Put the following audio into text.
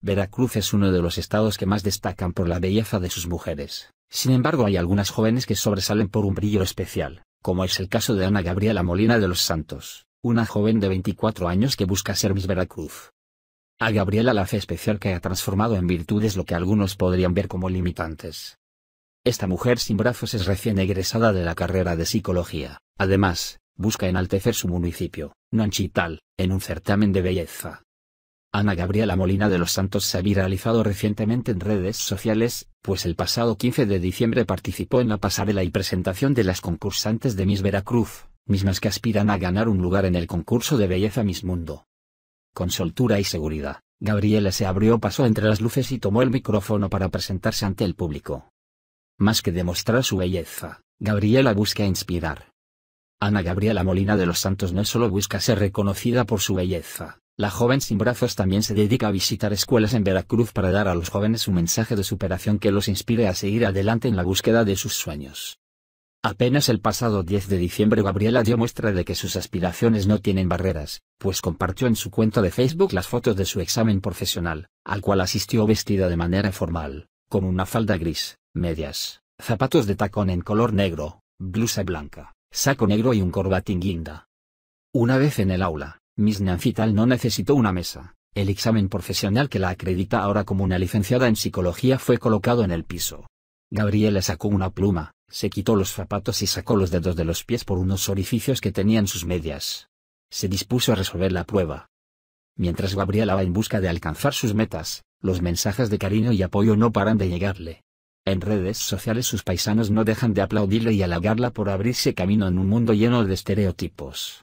Veracruz es uno de los estados que más destacan por la belleza de sus mujeres. Sin embargo, hay algunas jóvenes que sobresalen por un brillo especial, como es el caso de Ana Gabriela Molina de los Santos, una joven de 24 años que busca ser Miss Veracruz. A Gabriela la fe especial que ha transformado en virtudes lo que algunos podrían ver como limitantes. Esta mujer sin brazos es recién egresada de la carrera de psicología. Además, busca enaltecer su municipio, Nanchital, en un certamen de belleza. Ana Gabriela Molina de los Santos se ha viralizado recientemente en redes sociales, pues el pasado 15 de diciembre participó en la pasarela y presentación de las concursantes de Miss Veracruz, mismas que aspiran a ganar un lugar en el concurso de belleza Miss Mundo. Con soltura y seguridad, Gabriela se abrió paso entre las luces y tomó el micrófono para presentarse ante el público. Más que demostrar su belleza, Gabriela busca inspirar. Ana Gabriela Molina de los Santos no solo busca ser reconocida por su belleza, la joven sin brazos también se dedica a visitar escuelas en Veracruz para dar a los jóvenes un mensaje de superación que los inspire a seguir adelante en la búsqueda de sus sueños. Apenas el pasado 10 de diciembre Gabriela dio muestra de que sus aspiraciones no tienen barreras, pues compartió en su cuenta de Facebook las fotos de su examen profesional, al cual asistió vestida de manera formal, con una falda gris, medias, zapatos de tacón en color negro, blusa blanca, saco negro y un corbatín guinda. Una vez en el aula, Miss Nancital no necesitó una mesa. El examen profesional que la acredita ahora como una licenciada en psicología fue colocado en el piso. Gabriela sacó una pluma, se quitó los zapatos y sacó los dedos de los pies por unos orificios que tenían sus medias. Se dispuso a resolver la prueba. Mientras Gabriela va en busca de alcanzar sus metas, los mensajes de cariño y apoyo no paran de llegarle. En redes sociales sus paisanos no dejan de aplaudirle y halagarla por abrirse camino en un mundo lleno de estereotipos.